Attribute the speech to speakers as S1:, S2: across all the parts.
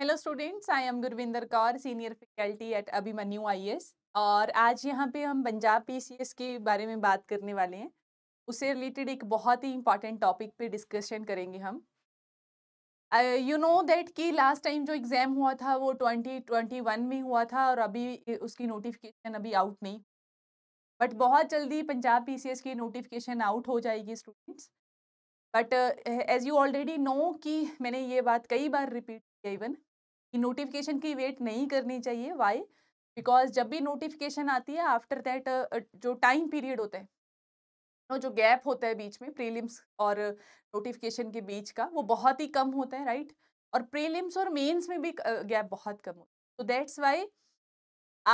S1: Hello students I am Gurvinder Kaur senior faculty at Abhimanyu एस और आज यहाँ पे हम पंजाब एस के बारे में बात करने वाले हैं उससे रिलेटेड एक बहुत ही इंपॉर्टेंट टॉपिक पे डिस्कशन करेंगे हम यू नो दैट कि लास्ट टाइम जो एग्ज़ाम हुआ था वो ट्वेंटी ट्वेंटी वन में हुआ था और अभी उसकी नोटिफिकेशन अभी आउट नहीं बट बहुत जल्दी पंजाब एस की नोटिफिकेशन आउट हो जाएगी students but as you already know कि मैंने ये बात कई बार रिपीट किया इवन कि नोटिफिकेशन की वेट नहीं करनी चाहिए वाई बिकॉज जब भी नोटिफिकेशन आती है आफ्टर दैट जो टाइम पीरियड होता है जो गैप होता है बीच में प्रीलिम्स और नोटिफिकेशन के बीच का वो बहुत ही कम होता है राइट और प्रीलिम्स और मेंस में भी गैप बहुत कम होता है तो दैट्स वाई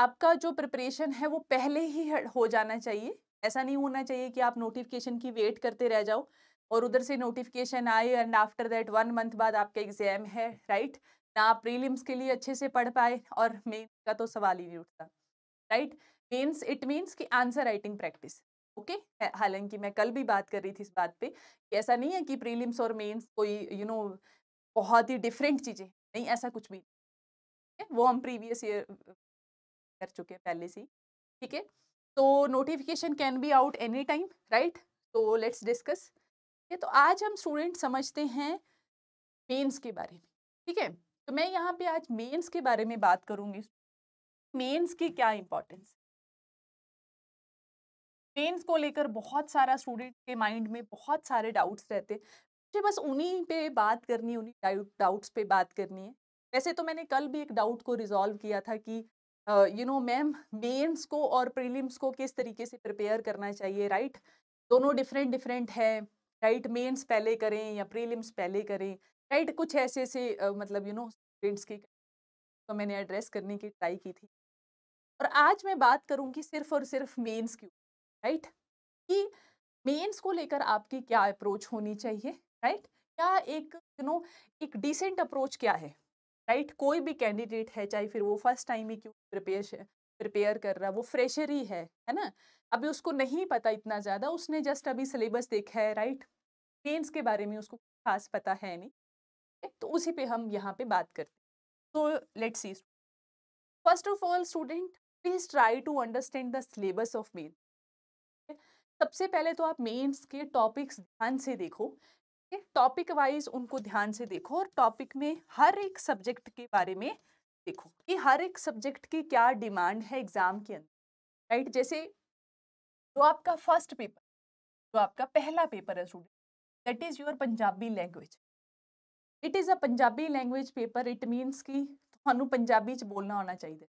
S1: आपका जो प्रिपरेशन है वो पहले ही हो जाना चाहिए ऐसा नहीं होना चाहिए कि आप नोटिफिकेशन की वेट करते रह जाओ और उधर से नोटिफिकेशन आए and after that one month बाद आपका एग्जाम है राइट right? ना प्रीलिम्स के लिए अच्छे से पढ़ पाए और मेन का तो सवाल ही नहीं उठता राइट मेन्स इट मीन्स कि आंसर राइटिंग प्रैक्टिस ओके हालांकि मैं कल भी बात कर रही थी इस बात पे कि ऐसा नहीं है कि प्रीलिम्स और मेंस कोई यू you नो know, बहुत ही डिफरेंट चीज़ें नहीं ऐसा कुछ भी नहीं वो हम प्रीवियस ईयर कर चुके हैं पहले से ठीक है तो notification can be out any time right तो लेट्स डिस्कस ठीक है तो आज हम स्टूडेंट समझते हैं मेन्स के बारे में ठीक है तो मैं यहाँ पे आज मेंस के बारे में बात करूंगी मेंस की क्या इंपॉर्टेंस मेंस को लेकर बहुत सारा स्टूडेंट के माइंड में बहुत सारे डाउट्स रहते मुझे बस उन्हीं पे बात करनी उन्हीं डाउट्स पे बात करनी है वैसे तो मैंने कल भी एक डाउट को रिजॉल्व किया था कि यू नो मैम मेंस को और प्रीलिम्स को किस तरीके से प्रिपेयर करना चाहिए राइट right? दोनों डिफरेंट डिफरेंट है राइट right? मेंस पहले करें या प्रीलिम्स पहले करें राइट right, कुछ ऐसे ऐसे uh, मतलब यू नो स्टूडेंट्स की तो मैंने एड्रेस करने की ट्राई की थी और आज मैं बात करूँगी सिर्फ और सिर्फ मेंस की राइट कि मेंस को लेकर आपकी क्या अप्रोच होनी चाहिए राइट right? क्या एक यू नो एक डिसेंट अप्रोच क्या है राइट right? कोई भी कैंडिडेट है चाहे फिर वो फर्स्ट टाइम ही क्यों प्रिपेयर प्रिपेयर कर रहा है वो फ्रेशर ही है है ना अभी उसको नहीं पता इतना ज़्यादा उसने जस्ट अभी सिलेबस देखा है राइट right? के बारे में उसको खास पता है नहीं तो उसी पे हम यहाँ पे बात करते हैं so see first of all student please try to understand the syllabus of main सबसे पहले तो आप मेन्स के टॉपिक्स ध्यान से देखो टॉपिक वाइज उनको ध्यान से देखो और टॉपिक में हर एक सब्जेक्ट के बारे में देखो कि हर एक सब्जेक्ट की क्या डिमांड है एग्जाम के अंदर राइट जैसे जो आपका फर्स्ट पेपर जो आपका पहला पेपर है student that is your Punjabi language it is a Punjabi language paper it means कि ਤੁਹਾਨੂੰ बोलना आना चाहिए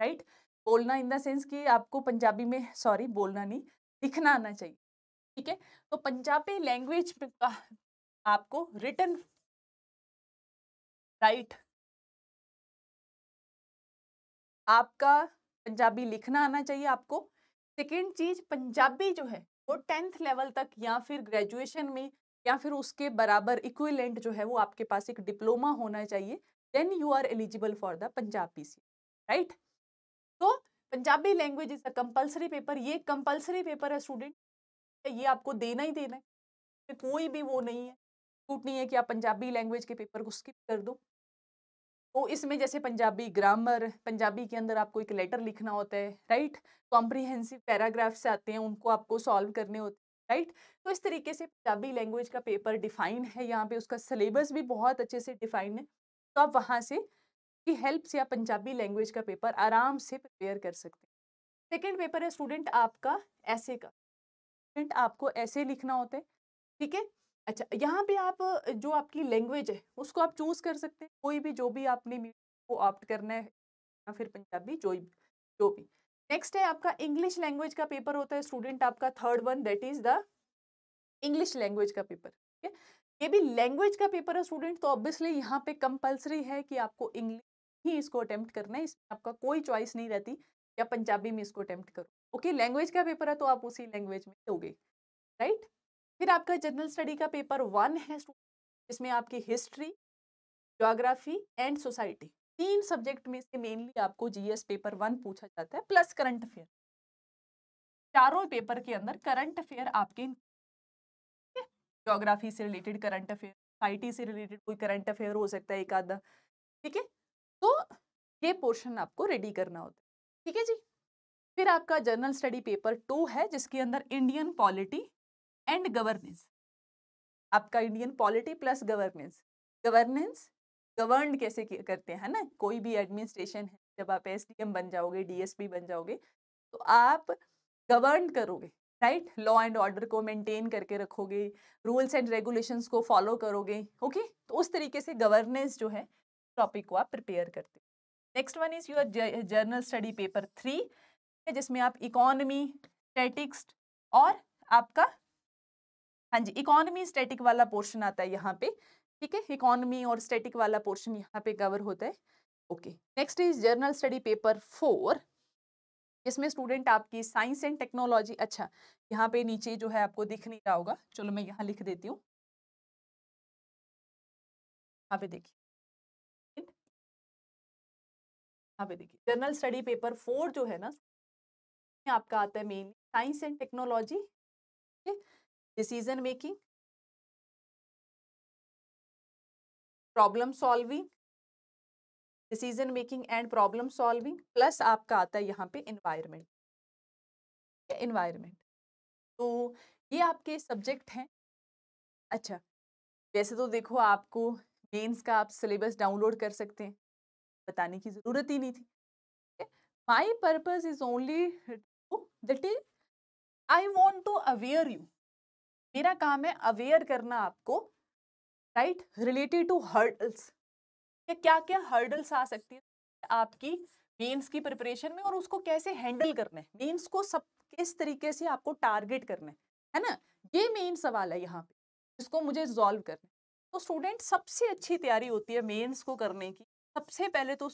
S1: राइट बोलना इन द सेंस कि आपको पंजाबी में सॉरी बोलना नहीं लिखना आना चाहिए ठीक है तो पंजाबी लैंग्वेज का आपको रिटर्न राइट आपका पंजाबी लिखना आना चाहिए आपको सेकेंड चीज पंजाबी जो है वो टेंथ लेवल तक या फिर ग्रेजुएशन में या फिर उसके बराबर इक्विलेंट जो है वो आपके पास एक डिप्लोमा होना चाहिए then you are eligible for the Punjab P right तो Punjabi language is a compulsory paper ये कंपल्सरी पेपर है स्टूडेंट ये आपको देना ही देना है कोई भी वो नहीं है छूट नहीं है कि आप पंजाबी लैंग्वेज के पेपर को स्किप कर दो तो इसमें जैसे पंजाबी ग्रामर पंजाबी के अंदर आपको एक लेटर लिखना होता है राइट कॉम्प्रीहेंसिव पैराग्राफ्स आते हैं उनको आपको सॉल्व करने होते राइट तो इस तरीके से पंजाबी लैंग्वेज का पेपर डिफाइन है यहाँ पे उसका सिलेबस भी बहुत अच्छे से डिफाइन है तो आप वहाँ से की हेल्प से आप पंजाबी लैंग्वेज का पेपर आराम से प्रिपेयर कर सकते हैं सेकेंड पेपर है स्टूडेंट आपका ऐसे का स्टूडेंट आपको ऐसे लिखना होता है ठीक है अच्छा यहाँ पे आप जो आपकी लैंग्वेज है उसको आप चूज कर सकते हैं कोई भी जो भी आपने को ऑप्ट करना है या फिर पंजाबी जो भी जो भी नेक्स्ट है आपका इंग्लिश लैंग्वेज का पेपर होता है स्टूडेंट आपका third one that is the English language का पेपर ठीक है ये भी लैंग्वेज का पेपर है स्टूडेंट तो ऑब्वियसली यहाँ पे कंपलसरी है कि आपको इंग्लिश ही इसको अटैम्प्ट करना है इसमें आपका कोई चॉइस नहीं रहती या पंजाबी में इसको अटैम्प्ट करो ओके लैंग्वेज का पेपर है तो आप उसी लैंग्वेज में दोगे राइट फिर आपका जनरल स्टडी का पेपर वन है जिसमें आपकी हिस्ट्री जोग्राफी एंड सोसाइटी तीन सब्जेक्ट में से मेनली आपको जीएस पेपर वन पूछा जाता है प्लस करंट अफेयर चारों पेपर के अंदर करंट अफेयर आपके जोग्राफी से रिलेटेड करंट अफेयर सोसाइटी से रिलेटेड कोई करंट अफेयर हो सकता है एक आधा ठीक है तो ये पोर्शन आपको रेडी करना होता है ठीक है जी फिर आपका जर्नल स्टडी पेपर टू है जिसके अंदर इंडियन पॉलिटी एंड गवर्नेंस आपका Indian polity plus governance governance govern कैसे करते हैं ना कोई भी एडमिनिस्ट्रेशन है जब आप एस बन जाओगे डीएसपी बन जाओगे तो आप गवर्न करोगे राइट लॉ एंड ऑर्डर को मेंटेन करके रखोगे रूल्स एंड रेगुलेशंस को फॉलो करोगे ओके तो उस तरीके से गवर्नेंस जो है टॉपिक को आप प्रिपेयर करते हो next one is your general study paper three जिसमें आप इकोनॉमी स्टैटिक्स और आपका हाँ जी इकोनॉमी स्टैटिक वाला पोर्शन आता है यहाँ पे ठीक है इकोनॉमी और स्टेटिक वाला पोर्शन यहाँ पे कवर होता है okay next is general study paper four इसमें स्टूडेंट आपकी साइंस एंड टेक्नोलॉजी अच्छा यहाँ पे नीचे जो है आपको दिख नहीं रहा होगा चलो मैं यहाँ लिख देती हूँ यहाँ पे देखिए यहाँ पे देखिए जर्नल स्टडी पेपर फोर जो है ना आपका आता है mainly science and technology decision making problem solving decision making and problem solving plus आपका आता है यहाँ पे इन्वायरमेंट इन्वायरमेंट तो ये आपके सब्जेक्ट हैं अच्छा वैसे तो देखो आपको गेंस का आप सिलेबस डाउनलोड कर सकते हैं बताने की ज़रूरत ही नहीं थी my purpose is only that is I want to aware you मेरा काम है अवेयर करना आपको राइट रिलेटेड टू हर्डल्स या क्या क्या हर्डल्स आ सकती है आपकी मेन्स की प्रिपरेशन में और उसको कैसे हैंडल करना है मेन्स को सब किस तरीके से आपको टारगेट करना है है ना ये मेन सवाल है यहाँ पे इसको मुझे सॉल्व करना है तो स्टूडेंट सबसे अच्छी तैयारी होती है मेन्स को करने की सबसे पहले तो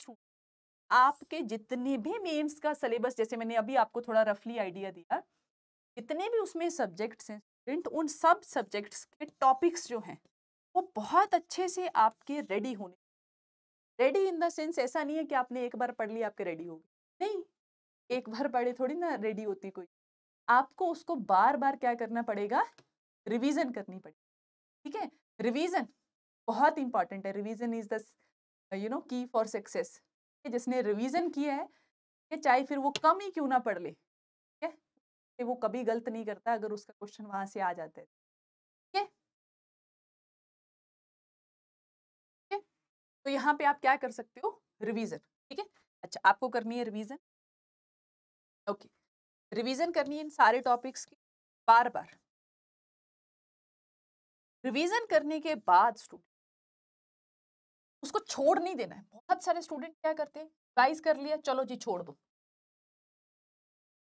S1: आपके जितने भी मेन्स का सिलेबस जैसे मैंने अभी आपको थोड़ा रफली आइडिया दिया जितने भी उसमें सब्जेक्ट्स हैं स्टूडेंट उन सब सब्जेक्ट्स के टॉपिक्स जो हैं वो बहुत अच्छे से आपके रेडी होने रेडी इन द सेंस ऐसा नहीं है कि आपने एक बार पढ़ लिया आपके रेडी हो गए नहीं एक बार पढ़े थोड़ी ना रेडी होती कोई आपको उसको बार बार क्या करना पड़ेगा रिवीजन करनी पड़ेगी ठीक है रिवीजन बहुत इंपॉर्टेंट है revision is the you know key for success जिसने रिवीजन किया है कि चाहे फिर वो कम ही क्यों ना पढ़ ले ठीक है वो कभी गलत नहीं करता अगर उसका क्वेश्चन वहाँ से आ जाता है तो यहाँ पे आप क्या कर सकते हो रिवीजन ठीक है अच्छा आपको करनी है रिवीजन ओके रिवीजन करनी है इन सारे टॉपिक्स की बार बार रिवीजन करने के बाद स्टूडेंट उसको छोड़ नहीं देना है बहुत सारे स्टूडेंट क्या करते हैं कर लिया चलो जी छोड़ दो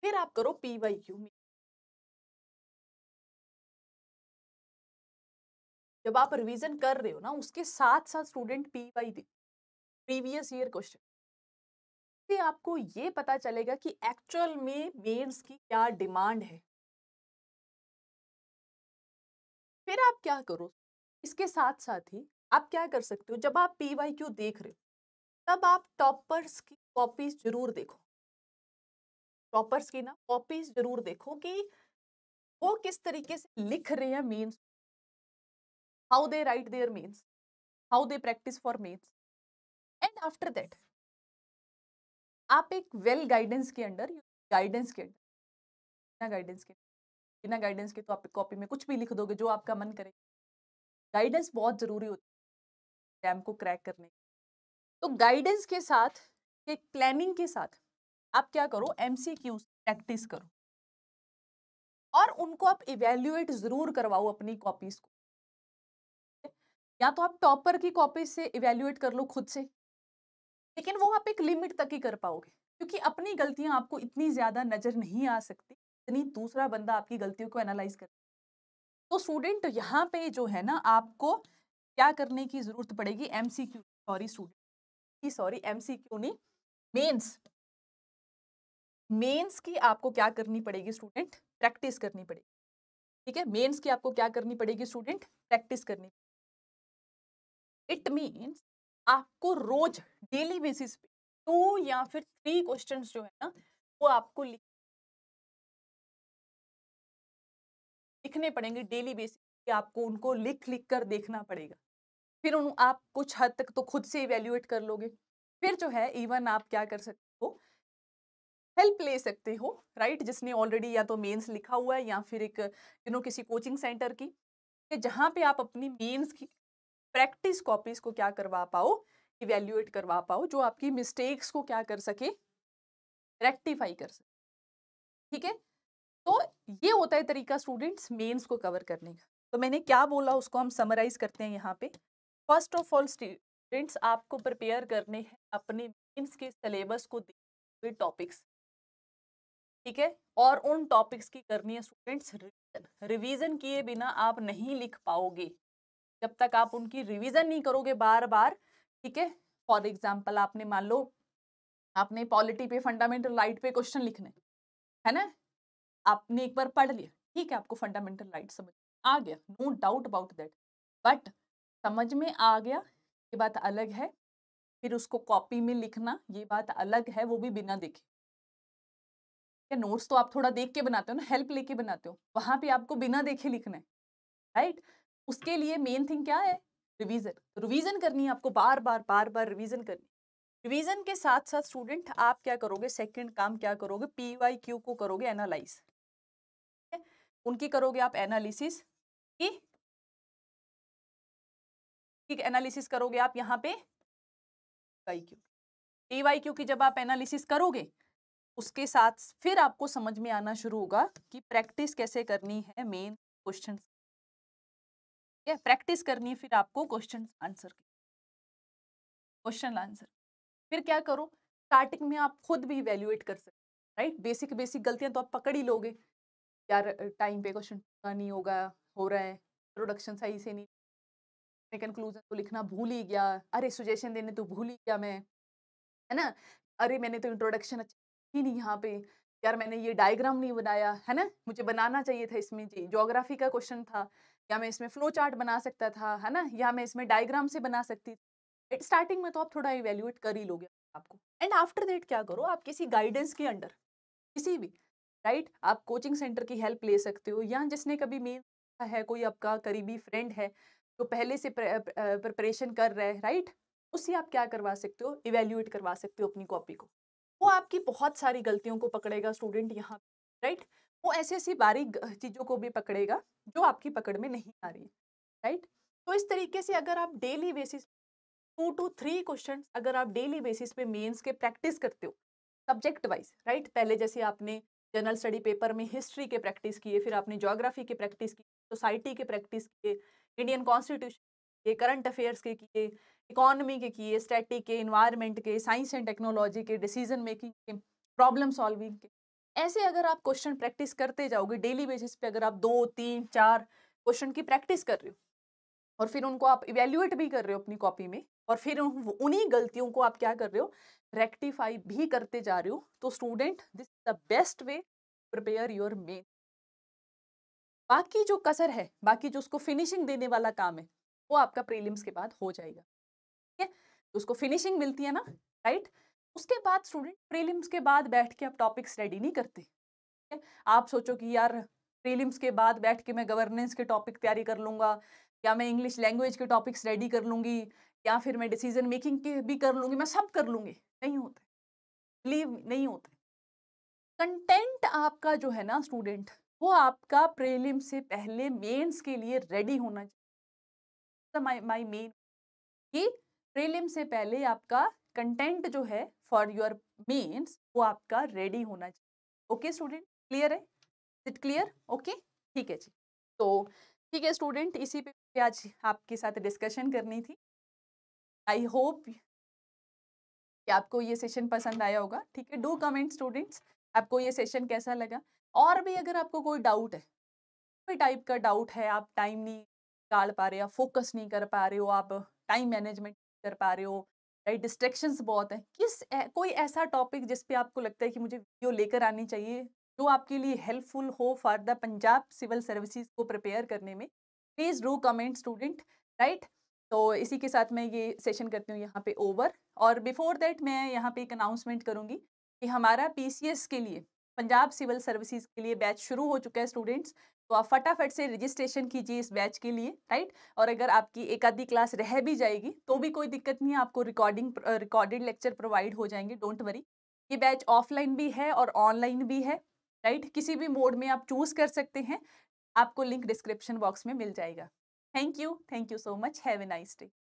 S1: फिर आप करो पी वाई क्यू जब आप रिवीजन कर रहे हो ना उसके साथ साथ student P Y the previous year question से आपको ये पता चलेगा कि एक्चुअल में मेंस की क्या डिमांड है फिर आप क्या करो इसके साथ साथ ही आप क्या कर सकते हो जब आप पी वाई क्यू देख रहे हो तब आप टॉपर्स की कॉपीज जरूर देखो टॉपर्स की ना कॉपीज जरूर देखो कि वो किस तरीके से लिख रहे हैं mains how they write their mains, how they practice for mains. And after that, aap ek well guidance ke under guidance ke na guidance ke बिना गाइडेंस के तो आप कॉपी में कुछ भी लिख दोगे जो आपका मन करे गाइडेंस बहुत ज़रूरी होती है एग्जाम को क्रैक करने तो गाइडेंस के साथ के प्लानिंग के साथ आप क्या करो एम प्रैक्टिस करो और उनको आप इवेल्युएट ज़रूर करवाओ अपनी कॉपीज़ को या तो आप टॉपर की कॉपी से इवेल्युएट कर लो खुद से लेकिन वो आप एक लिमिट तक ही कर पाओगे क्योंकि अपनी गलतियां आपको इतनी ज़्यादा नज़र नहीं आ सकती इतनी दूसरा बंदा आपकी गलतियों को एनालाइज कर तो स्टूडेंट यहाँ पे जो है ना आपको क्या करने की ज़रूरत पड़ेगी M C Q sorry student sorry M C Q नहीं मेन्स मेंस की आपको क्या करनी पड़ेगी स्टूडेंट प्रैक्टिस करनी पड़ेगी ठीक है मेंस की आपको क्या करनी पड़ेगी स्टूडेंट प्रैक्टिस करनी इट मीन्स आपको रोज डेली बेसिस पे टू या फिर थ्री क्वेश्चन जो है ना वो आपको लिखने पड़ेंगे डेली बेसिस पे आपको उनको लिख लिख कर देखना पड़ेगा फिर उन आप कुछ हद तक तो खुद से इवेल्युएट कर लोगे फिर जो है इवन आप क्या कर सकते हो हेल्प ले सकते हो राइट जिसने ऑलरेडी या तो मेंस लिखा हुआ है या फिर एक यू नो किसी कोचिंग सेंटर की कि जहाँ पे आप अपनी मेंस की प्रैक्टिस कॉपीज को क्या करवा पाओ इवेल्युएट करवा पाओ जो आपकी मिस्टेक्स को क्या कर सके रेक्टिफाई कर सके ठीक है तो ये होता है तरीका स्टूडेंट्स मेंस को कवर करने का तो मैंने क्या बोला उसको हम समराइज करते हैं यहाँ पे फर्स्ट ऑफ ऑल स्टूडेंट्स आपको प्रिपेयर करने हैं अपने मेंस के सिलेबस को हुए टॉपिक्स ठीक है और उन टॉपिक्स की करनी है स्टूडेंट्स रिवीजन रिवीजन किए बिना आप नहीं लिख पाओगे जब तक आप उनकी रिविजन नहीं करोगे बार बार ठीक है फॉर एग्जाम्पल आपने मान लो आपने पॉलिटी पे फंडामेंटल राइट पे क्वेश्चन लिखने है ना आपने एक बार पढ़ लिया ठीक है आपको फंडामेंटल राइट समझ आ गया no doubt about that but समझ में आ गया ये बात अलग है फिर उसको कॉपी में लिखना ये बात अलग है वो भी बिना देखे क्या नोट्स तो आप थोड़ा देख के बनाते हो ना हेल्प लेके बनाते हो वहां पे आपको बिना देखे लिखना है राइट right? उसके लिए मेन थिंग क्या है रिवीजन रिवीजन तो करनी है आपको बार बार बार बार रिवीजन करनी रिवीजन के साथ साथ स्टूडेंट आप क्या करोगे सेकंड काम क्या करोगे पी क्यू को करोगे एनालाइज उनकी करोगे आप एनालिसिस की ठीक एनालिसिस करोगे आप यहाँ पे Y Q P Y Q की जब आप एनालिसिस करोगे उसके साथ फिर आपको समझ में आना शुरू होगा कि प्रैक्टिस कैसे करनी है मेन क्वेश्चंस ठीक है प्रैक्टिस करनी है फिर आपको क्वेश्चन आंसर की क्वेश्चन आंसर फिर क्या करो स्टार्टिंग में आप खुद भी इवेल्युएट कर सकते राइट बेसिक बेसिक गलतियां तो आप पकड़ ही लोगे यार टाइम पे क्वेश्चन नहीं होगा हो रहा है प्रोडक्शन सही से नहीं कंक्लूजन तो लिखना भूल ही गया अरे सुजेशन देने तो भूल ही गया मैं है ना अरे मैंने तो इंट्रोडक्शन अच्छी ही नहीं यहाँ पे यार मैंने ये डायग्राम नहीं बनाया है ना मुझे बनाना चाहिए था इसमें जी जोग्राफी का क्वेश्चन था या मैं इसमें फ्लो चार्ट बना सकता था है ना या मैं इसमें डायग्राम से बना सकती थी स्टार्टिंग में तो आप थोड़ा इवेल्यूएट कर ही लोगे आपको एंड आफ्टर दैट क्या करो आप किसी गाइडेंस के अंडर किसी भी राइट right? आप कोचिंग सेंटर की हेल्प ले सकते हो या जिसने कभी मेल है कोई आपका करीबी फ्रेंड है जो पहले से प्रिपरेशन कर रहा है राइट उससे आप क्या करवा सकते हो इवेल्यूएट करवा सकते हो अपनी कॉपी को वो आपकी बहुत सारी गलतियों को पकड़ेगा स्टूडेंट यहाँ राइट वो ऐसी ऐसी बारीक चीज़ों को भी पकड़ेगा जो आपकी पकड़ में नहीं आ रही राइट तो इस तरीके से अगर आप daily basis two two three question अगर आप डेली बेसिस पे मेंस के प्रैक्टिस करते हो सब्जेक्ट वाइज राइट पहले जैसे आपने जनरल स्टडी पेपर में हिस्ट्री के प्रैक्टिस किए फिर आपने ज्योग्राफी के प्रैक्टिस किए सोसाइटी के प्रैक्टिस किए इंडियन कॉन्स्टिट्यूशन के करंट अफेयर्स के किए इकोनॉमी के किए स्टैटिक के इन्वायरमेंट के साइंस एंड टेक्नोलॉजी के डिसीजन मेकिंग के प्रॉब्लम सॉल्विंग के ऐसे अगर आप क्वेश्चन प्रैक्टिस करते जाओगे डेली बेसिस पे अगर आप दो तीन चार क्वेश्चन की प्रैक्टिस कर रहे हो और फिर उनको आप इवेल्युएट भी कर रहे हो अपनी कॉपी में और फिर उन्हीं गलतियों को आप क्या कर रहे हो रेक्टिफाई भी करते जा रहे हो तो student this the best way prepare your main बाकी जो कसर है बाकी जो उसको फिनिशिंग देने वाला काम है वो आपका प्रीलिम्स के बाद हो जाएगा ठीक है तो उसको फिनिशिंग मिलती है ना राइट right? उसके बाद स्टूडेंट प्रीलिम्स के बाद बैठ के आप टॉपिक स्टडी नहीं करते आप सोचो कि यार प्रीलिम्स के बाद बैठ के मैं गवर्नेंस के टॉपिक तैयारी कर लूंगा या मैं इंग्लिश लैंग्वेज के टॉपिक स्टडी कर लूंगी या फिर मैं डिसीजन मेकिंग के भी कर लूंगी मैं सब कर लूंगी नहीं होते लीव नहीं होते कंटेंट आपका जो है ना स्टूडेंट वो आपका प्रीलिम से पहले मेंस के लिए रेडी होना चाहिए माय माय मेन कि प्रीलिम से पहले आपका कंटेंट जो है फॉर योर मेन्स वो आपका रेडी होना चाहिए ओके स्टूडेंट क्लियर है इट क्लियर ओके ठीक है जी तो ठीक है स्टूडेंट इसी पे आज आपके साथ डिस्कशन करनी थी आई होप कि आपको ये सेशन पसंद आया होगा ठीक है डू कमेंट स्टूडेंट्स आपको ये सेशन कैसा लगा और भी अगर आपको कोई डाउट है कोई टाइप का डाउट है आप टाइम नहीं निकाल पा रहे हो फोकस नहीं कर पा रहे हो आप टाइम मैनेजमेंट कर पा रहे हो राइट डिस्ट्रेक्शन डिस्ट्रेक्शंस बहुत हैं किस ए, कोई ऐसा टॉपिक जिस पे आपको लगता है कि मुझे वीडियो लेकर आनी चाहिए जो आपके लिए हेल्पफुल हो for the Punjab civil services को प्रिपेयर करने में please do comment student right तो इसी के साथ मैं ये सेशन करती हूँ यहाँ पे ओवर और बिफोर दैट मैं यहाँ पे एक अनाउंसमेंट करूँगी कि हमारा पी के लिए पंजाब सिविल सर्विसेज के लिए बैच शुरू हो चुका है स्टूडेंट्स तो आप फटाफट से रजिस्ट्रेशन कीजिए इस बैच के लिए राइट और अगर आपकी एक आधी क्लास रह भी जाएगी तो भी कोई दिक्कत नहीं है आपको रिकॉर्डिंग रिकॉर्डेड लेक्चर प्रोवाइड हो जाएंगे डोंट वरी ये बैच ऑफलाइन भी है और ऑनलाइन भी है राइट किसी भी मोड में आप चूज़ कर सकते हैं आपको लिंक डिस्क्रिप्शन बॉक्स में मिल जाएगा thank you thank you so much have a nice day